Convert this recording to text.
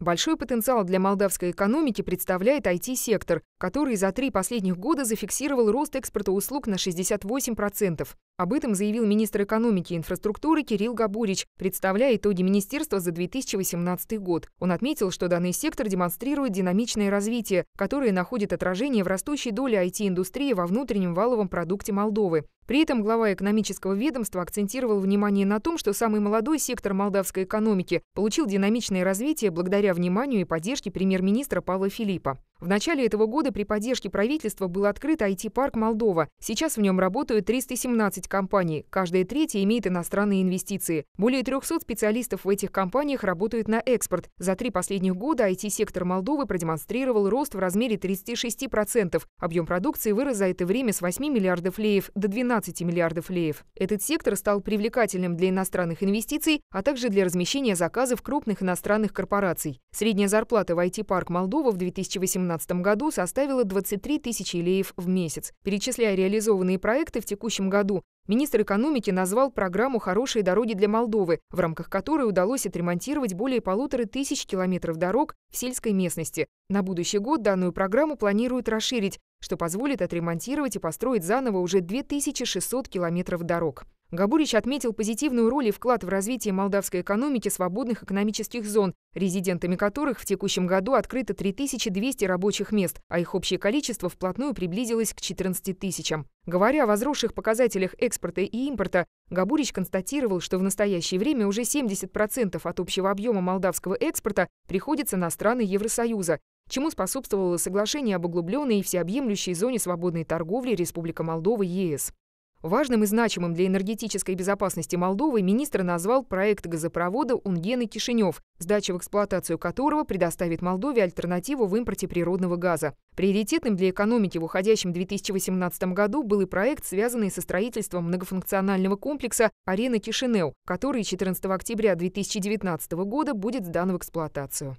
Большой потенциал для молдавской экономики представляет IT-сектор, который за три последних года зафиксировал рост экспорта услуг на 68%. Об этом заявил министр экономики и инфраструктуры Кирилл Габурич, представляя итоги министерства за 2018 год. Он отметил, что данный сектор демонстрирует динамичное развитие, которое находит отражение в растущей доле IT-индустрии во внутреннем валовом продукте Молдовы. При этом глава экономического ведомства акцентировал внимание на том, что самый молодой сектор молдавской экономики получил динамичное развитие благодаря вниманию и поддержке премьер-министра Павла Филиппа. В начале этого года при поддержке правительства был открыт IT-парк Молдова. Сейчас в нем работают 317 компаний. Каждая третья имеет иностранные инвестиции. Более 300 специалистов в этих компаниях работают на экспорт. За три последних года IT-сектор Молдовы продемонстрировал рост в размере 36%. Объем продукции вырос за это время с 8 миллиардов леев до 12 миллиардов леев. Этот сектор стал привлекательным для иностранных инвестиций, а также для размещения заказов крупных иностранных корпораций. Средняя зарплата в IT-парк Молдова в 2018 2017 году составила 23 тысячи леев в месяц. Перечисляя реализованные проекты в текущем году, министр экономики назвал программу «Хорошие дороги для Молдовы», в рамках которой удалось отремонтировать более полутора тысяч километров дорог в сельской местности. На будущий год данную программу планируют расширить, что позволит отремонтировать и построить заново уже 2600 километров дорог. Габурич отметил позитивную роль и вклад в развитие молдавской экономики свободных экономических зон, резидентами которых в текущем году открыто 3200 рабочих мест, а их общее количество вплотную приблизилось к 14 тысячам. Говоря о возросших показателях экспорта и импорта, Габурич констатировал, что в настоящее время уже 70% от общего объема молдавского экспорта приходится на страны Евросоюза, чему способствовало соглашение об углубленной и всеобъемлющей зоне свободной торговли Республика Молдова ЕС. Важным и значимым для энергетической безопасности Молдовы министр назвал проект газопровода Унгены-Кишинев, сдача в эксплуатацию которого предоставит Молдове альтернативу в импорте природного газа. Приоритетным для экономики в уходящем 2018 году был и проект, связанный со строительством многофункционального комплекса «Арена Кишинев», который 14 октября 2019 года будет сдан в эксплуатацию.